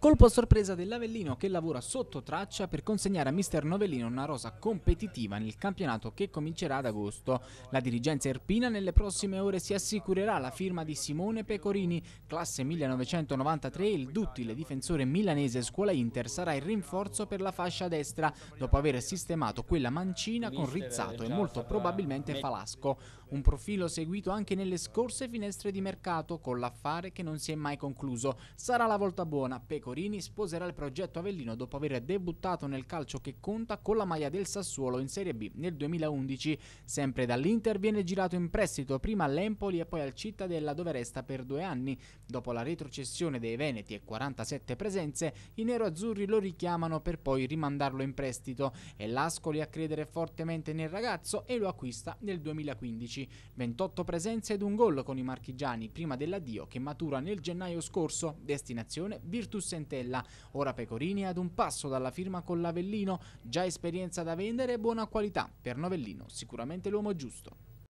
Colpo a sorpresa dell'Avellino che lavora sotto traccia per consegnare a Mister Novellino una rosa competitiva nel campionato che comincerà ad agosto. La dirigenza erpina nelle prossime ore si assicurerà la firma di Simone Pecorini, classe 1993, il duttile difensore milanese scuola Inter sarà il rinforzo per la fascia destra dopo aver sistemato quella mancina con Rizzato e molto probabilmente Falasco. Un profilo seguito anche nelle scorse finestre di mercato con l'affare che non si è mai concluso. Sarà la volta buona, Pecorini Pecorini sposerà il progetto Avellino dopo aver debuttato nel calcio che conta con la maglia del Sassuolo in Serie B nel 2011. Sempre dall'Inter viene girato in prestito prima all'Empoli e poi al Cittadella dove resta per due anni. Dopo la retrocessione dei Veneti e 47 presenze, i neroazzurri lo richiamano per poi rimandarlo in prestito. È l'Ascoli a credere fortemente nel ragazzo e lo acquista nel 2015. 28 presenze ed un gol con i marchigiani prima dell'addio che matura nel gennaio scorso, destinazione Virtus Entropia. Centella. Ora Pecorini è ad un passo dalla firma con l'Avellino, già esperienza da vendere e buona qualità. Per Novellino sicuramente l'uomo giusto.